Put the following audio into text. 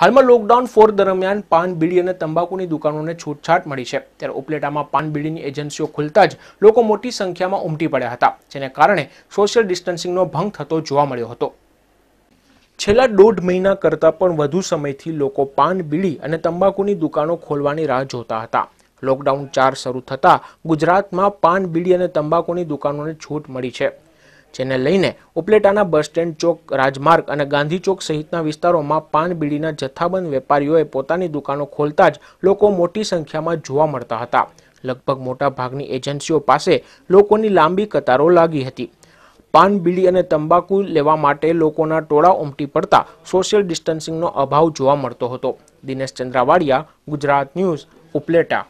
હાલમાં lockdown four દરમિયાન પાન બીડી અને તંબાકુની દુકાનોને છૂટછાટ મળી છે ત્યારે ઉપલેટામાં પાન બીડીની એજન્સીઓ ખુલતા જ લોકો મોટી સંખ્યામાં ઉમટી પડ્યા હતા જેને કારણે સોશિયલ ડિસ્ટન્સિંગનો ભંગ થતો જોવા મળ્યો હતો છેલ્લા દોઢ મહિના કરતાં પણ વધુ સમયથી લોકો પાન બીડી અને તંબાકુની દુકાનો ખોલવાની રાહ જોતા હતા લોકડાઉન ચાર શરૂ થતાં ગુજરાતમાં પાન બીડી અને તંબાકુની દુકાનોને છૂટ મળી છે જેને લઈને ઉપલેટાના બસ સ્ટેન્ડ ચોક રાજમાર્ગ અને ગાંધી ચોક સહિતના વિસ્તારોમાં પાન બીડીના જથ્થાબંધ વેપારીઓએ પોતાની દુકાનો ખોલતા જ લોકો મોટી સંખ્યામાં જોવા મળતા હતા લગભગ મોટા ભાગની એજન્સીઓ પાસે લોકોની લાંબી કતારો લાગી હતી પાન બીડી અને તંબાકુ લેવા માટે લોકોના ટોળા ઉમટી પડતા સોશિયલ ડિસ્ટન્સિંગનો અભાવ જોવા મળતો હતો દિનેશ ચંદ્રાવાડિયા ગુજરાત ન્યૂઝ ઉપલેટા